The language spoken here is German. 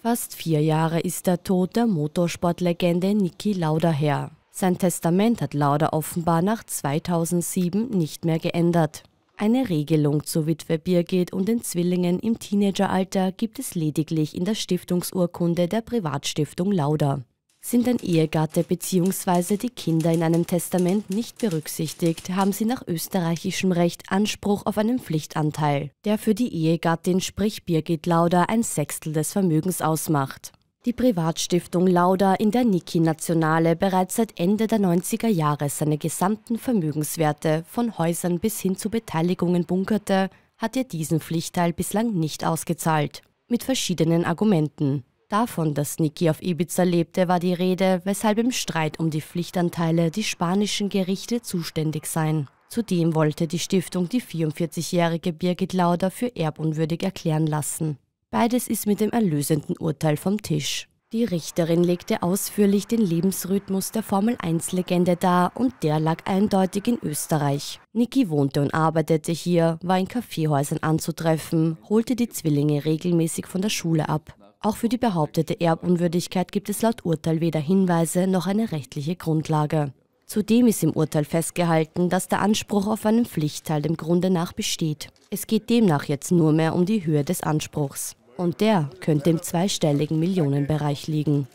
Fast vier Jahre ist der Tod der Motorsportlegende Niki Lauda her. Sein Testament hat Lauda offenbar nach 2007 nicht mehr geändert. Eine Regelung zur Witwe Birgit und den Zwillingen im Teenageralter gibt es lediglich in der Stiftungsurkunde der Privatstiftung Lauda. Sind ein Ehegatte bzw. die Kinder in einem Testament nicht berücksichtigt, haben sie nach österreichischem Recht Anspruch auf einen Pflichtanteil, der für die Ehegattin, sprich Birgit Lauder, ein Sechstel des Vermögens ausmacht. Die Privatstiftung Lauder, in der Niki Nationale bereits seit Ende der 90er Jahre seine gesamten Vermögenswerte von Häusern bis hin zu Beteiligungen bunkerte, hat ihr diesen Pflichtteil bislang nicht ausgezahlt. Mit verschiedenen Argumenten. Davon, dass Niki auf Ibiza lebte, war die Rede, weshalb im Streit um die Pflichtanteile die spanischen Gerichte zuständig seien. Zudem wollte die Stiftung die 44-jährige Birgit Lauder für erbunwürdig erklären lassen. Beides ist mit dem erlösenden Urteil vom Tisch. Die Richterin legte ausführlich den Lebensrhythmus der Formel-1-Legende dar und der lag eindeutig in Österreich. Niki wohnte und arbeitete hier, war in Kaffeehäusern anzutreffen, holte die Zwillinge regelmäßig von der Schule ab. Auch für die behauptete Erbunwürdigkeit gibt es laut Urteil weder Hinweise noch eine rechtliche Grundlage. Zudem ist im Urteil festgehalten, dass der Anspruch auf einen Pflichtteil dem Grunde nach besteht. Es geht demnach jetzt nur mehr um die Höhe des Anspruchs. Und der könnte im zweistelligen Millionenbereich liegen.